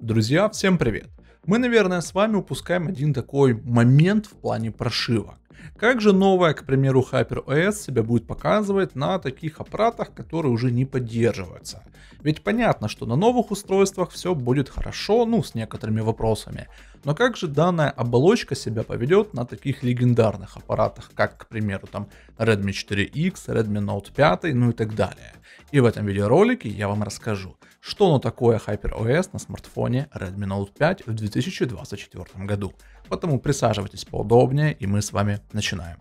Друзья, всем привет! Мы, наверное, с вами упускаем один такой момент в плане прошивок. Как же новая, к примеру, HyperOS себя будет показывать на таких аппаратах, которые уже не поддерживаются? Ведь понятно, что на новых устройствах все будет хорошо, ну, с некоторыми вопросами. Но как же данная оболочка себя поведет на таких легендарных аппаратах, как, к примеру, там Redmi 4X, Redmi Note 5, ну и так далее? И в этом видеоролике я вам расскажу, что оно такое HyperOS на смартфоне Redmi Note 5 в 2024 году. Поэтому присаживайтесь поудобнее и мы с вами начинаем.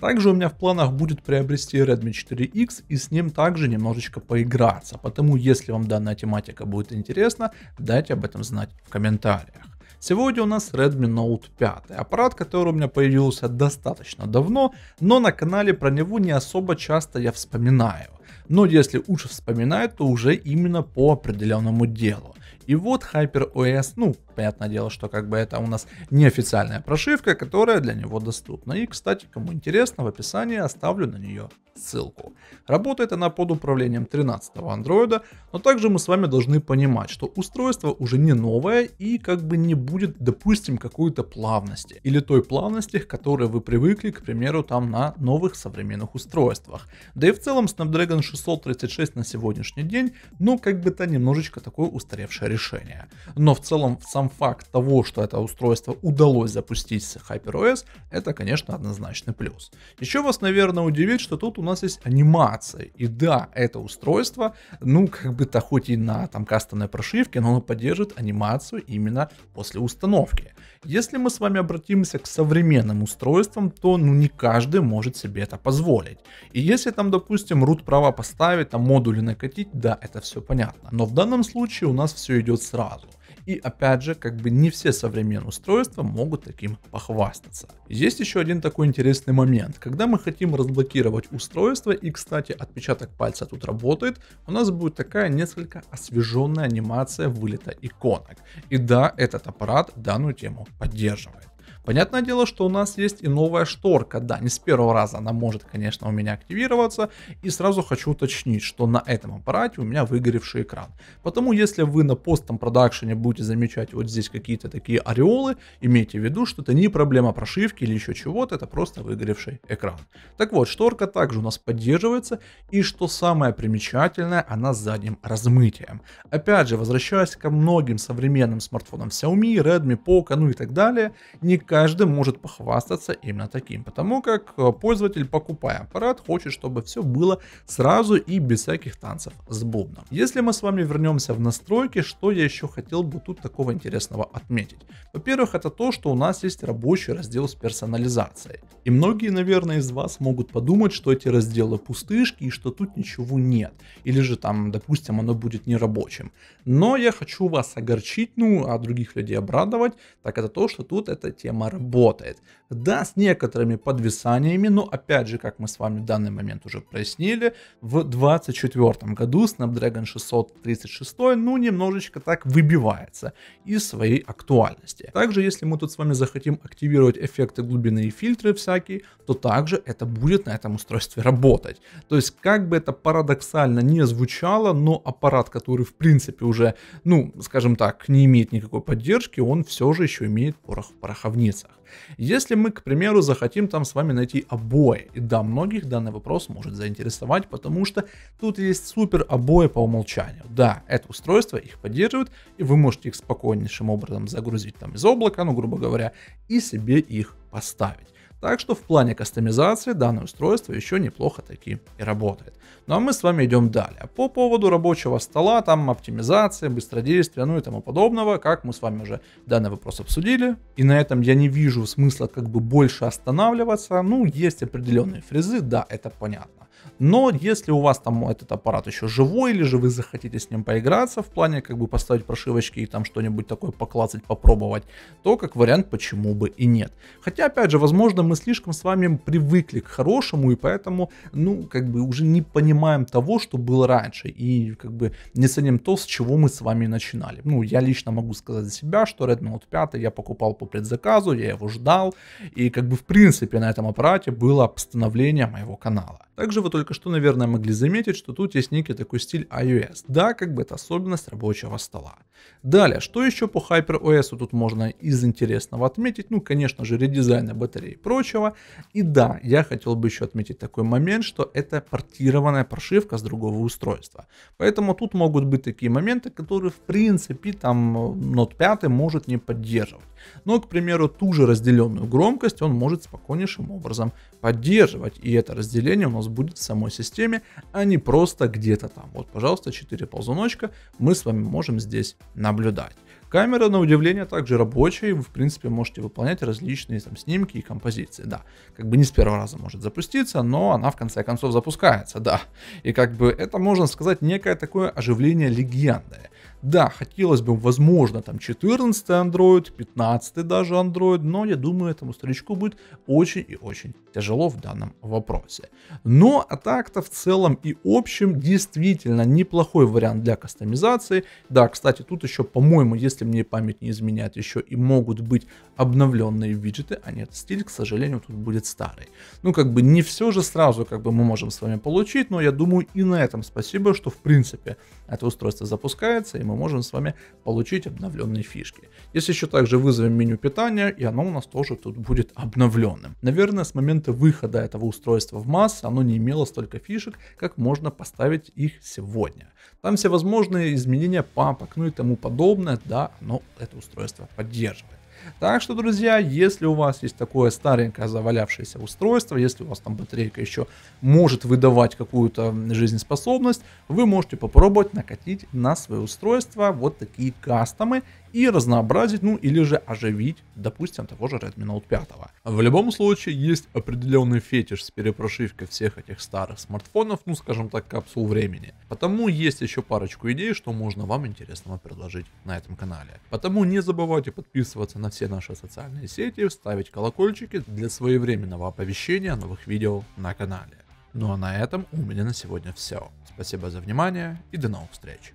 Также у меня в планах будет приобрести Redmi 4X и с ним также немножечко поиграться, потому если вам данная тематика будет интересна, дайте об этом знать в комментариях. Сегодня у нас Redmi Note 5, аппарат, который у меня появился достаточно давно, но на канале про него не особо часто я вспоминаю. Но если уж вспоминаю, то уже именно по определенному делу. И вот HyperOS, ну, понятное дело, что как бы это у нас неофициальная прошивка, которая для него доступна. И, кстати, кому интересно, в описании оставлю на нее ссылку. Работает она под управлением 13 го Андроида, но также мы с вами должны понимать, что устройство уже не новое и как бы не будет, допустим, какой-то плавности или той плавности, к которой вы привыкли, к примеру, там на новых современных устройствах. Да и в целом Snapdragon 636 на сегодняшний день, ну как бы то немножечко такое устаревшее решение. Но в целом сам сам факт того, что это устройство удалось запустить с HyperOS, это, конечно, однозначный плюс. Еще вас, наверное, удивит, что тут у нас есть анимация. И да, это устройство, ну, как бы-то хоть и на там кастомной прошивке, но оно поддержит анимацию именно после установки. Если мы с вами обратимся к современным устройствам, то ну не каждый может себе это позволить. И если там, допустим, root права поставить, там модули накатить, да, это все понятно. Но в данном случае у нас все идет сразу. И опять же, как бы не все современные устройства могут таким похвастаться. Есть еще один такой интересный момент. Когда мы хотим разблокировать устройство, и, кстати, отпечаток пальца тут работает, у нас будет такая несколько освеженная анимация вылета иконок. И да, этот аппарат данную тему поддерживает. Понятное дело, что у нас есть и новая шторка. Да, не с первого раза она может, конечно, у меня активироваться. И сразу хочу уточнить, что на этом аппарате у меня выгоревший экран. Потому если вы на постом продакшене будете замечать вот здесь какие-то такие ореолы, имейте в виду, что это не проблема прошивки или еще чего-то, это просто выгоревший экран. Так вот, шторка также у нас поддерживается. И что самое примечательное, она с задним размытием. Опять же, возвращаясь ко многим современным смартфонам Xiaomi, Redmi, Poco, ну и так далее, никак каждый может похвастаться именно таким, потому как э, пользователь, покупая аппарат, хочет, чтобы все было сразу и без всяких танцев с бубном. Если мы с вами вернемся в настройки, что я еще хотел бы тут такого интересного отметить? Во-первых, это то, что у нас есть рабочий раздел с персонализацией. И многие, наверное, из вас могут подумать, что эти разделы пустышки и что тут ничего нет. Или же там, допустим, оно будет нерабочим. Но я хочу вас огорчить, ну, а других людей обрадовать, так это то, что тут эта тема работает. Да, с некоторыми подвисаниями, но опять же, как мы с вами в данный момент уже прояснили, в 2024 году Snapdragon 636, ну, немножечко так выбивается из своей актуальности. Также, если мы тут с вами захотим активировать эффекты глубины и фильтры всякие, то также это будет на этом устройстве работать. То есть, как бы это парадоксально не звучало, но аппарат, который в принципе уже, ну, скажем так, не имеет никакой поддержки, он все же еще имеет порох в пороховнице страницах. Если мы, к примеру, захотим там с вами найти обои, и да, многих данный вопрос может заинтересовать, потому что тут есть супер обои по умолчанию. Да, это устройство их поддерживает, и вы можете их спокойнейшим образом загрузить там из облака, ну грубо говоря, и себе их поставить. Так что в плане кастомизации данное устройство еще неплохо таки и работает. Ну а мы с вами идем далее. По поводу рабочего стола, там оптимизация, быстродействие, ну и тому подобного, как мы с вами уже данный вопрос обсудили. И на этом я не вижу смысла как бы больше останавливаться. Ну, есть определенные фрезы, да, это понятно. Но если у вас там этот аппарат еще живой, или же вы захотите с ним поиграться в плане как бы поставить прошивочки и там что-нибудь такое поклацать, попробовать, то как вариант почему бы и нет. Хотя, опять же, возможно, мы слишком с вами привыкли к хорошему, и поэтому, ну, как бы уже не понимаем того, что было раньше, и как бы не ценим то, с чего мы с вами начинали. Ну, я лично могу сказать за себя, что Red Note 5 я покупал по предзаказу, я его ждал, и как бы в принципе на этом аппарате было становление моего канала. Также в итоге только что, наверное, могли заметить, что тут есть некий такой стиль iOS. Да, как бы это особенность рабочего стола. Далее, что еще по HyperOS тут можно из интересного отметить? Ну, конечно же, редизайна батареи и прочего. И да, я хотел бы еще отметить такой момент, что это портированная прошивка с другого устройства. Поэтому тут могут быть такие моменты, которые в принципе там э, Note 5 может не поддерживать. Но, к примеру, ту же разделенную громкость он может спокойнейшим образом поддерживать. И это разделение у нас будет в самой системе, а не просто где-то там. Вот, пожалуйста, 4 ползуночка мы с вами можем здесь наблюдать. Камера, на удивление, также рабочая, вы, в принципе, можете выполнять различные там снимки и композиции, да. Как бы не с первого раза может запуститься, но она, в конце концов, запускается, да. И как бы это, можно сказать, некое такое оживление легенды. Да, хотелось бы, возможно, там 14 Android, 15 даже Android, но я думаю, этому старичку будет очень и очень тяжело в данном вопросе. Но а так-то в целом и общем действительно неплохой вариант для кастомизации. Да, кстати, тут еще, по-моему, если мне память не изменяет, еще и могут быть обновленные виджеты, а нет, стиль, к сожалению, тут будет старый. Ну, как бы не все же сразу, как бы мы можем с вами получить, но я думаю и на этом спасибо, что в принципе это устройство запускается, и мы можем с вами получить обновленные фишки. Если еще также вызовем меню питания, и оно у нас тоже тут будет обновленным. Наверное, с момента выхода этого устройства в массы оно не имело столько фишек, как можно поставить их сегодня. Там всевозможные изменения папок, ну и тому подобное, да, но это устройство поддерживает. Так что, друзья, если у вас есть такое старенькое завалявшееся устройство, если у вас там батарейка еще может выдавать какую-то жизнеспособность, вы можете попробовать накатить на свое устройство вот такие кастомы и разнообразить, ну или же оживить, допустим, того же Redmi Note 5. В любом случае, есть определенный фетиш с перепрошивкой всех этих старых смартфонов, ну скажем так, капсул времени. Потому есть еще парочку идей, что можно вам интересного предложить на этом канале. Потому не забывайте подписываться на все наши социальные сети, ставить колокольчики для своевременного оповещения о новых видео на канале. Ну а на этом у меня на сегодня все. Спасибо за внимание и до новых встреч.